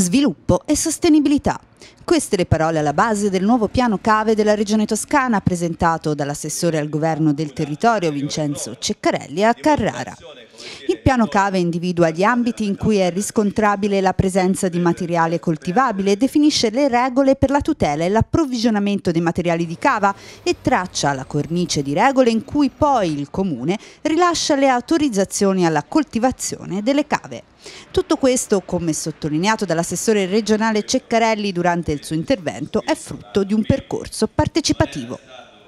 sviluppo e sostenibilità. Queste le parole alla base del nuovo piano cave della Regione Toscana presentato dall'assessore al governo del territorio Vincenzo Ceccarelli a Carrara. Il piano cave individua gli ambiti in cui è riscontrabile la presenza di materiale coltivabile, definisce le regole per la tutela e l'approvvigionamento dei materiali di cava e traccia la cornice di regole in cui poi il comune rilascia le autorizzazioni alla coltivazione delle cave. Tutto questo, come sottolineato dall'assessore regionale Ceccarelli durante il suo intervento, è frutto di un percorso partecipativo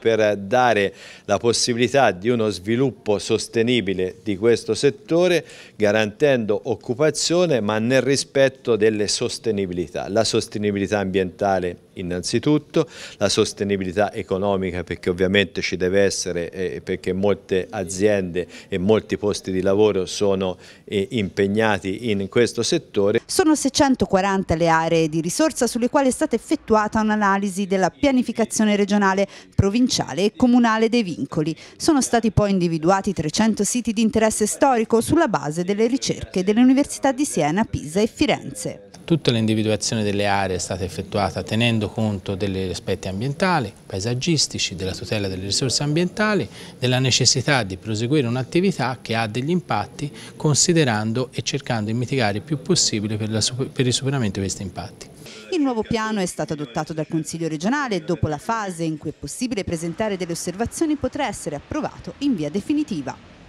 per dare la possibilità di uno sviluppo sostenibile di questo settore garantendo occupazione ma nel rispetto delle sostenibilità, la sostenibilità ambientale innanzitutto, la sostenibilità economica perché ovviamente ci deve essere eh, perché molte aziende e molti posti di lavoro sono eh, impegnati in questo settore. Sono 640 le aree di risorsa sulle quali è stata effettuata un'analisi della pianificazione regionale, provinciale e comunale dei vincoli. Sono stati poi individuati 300 siti di interesse storico sulla base delle ricerche delle università di Siena, Pisa e Firenze. Tutta l'individuazione delle aree è stata effettuata tenendo conto degli aspetti ambientali, paesaggistici, della tutela delle risorse ambientali, della necessità di proseguire un'attività che ha degli impatti considerando e cercando di mitigare il più possibile per, la, per il superamento di questi impatti. Il nuovo piano è stato adottato dal Consiglio regionale e dopo la fase in cui è possibile presentare delle osservazioni potrà essere approvato in via definitiva.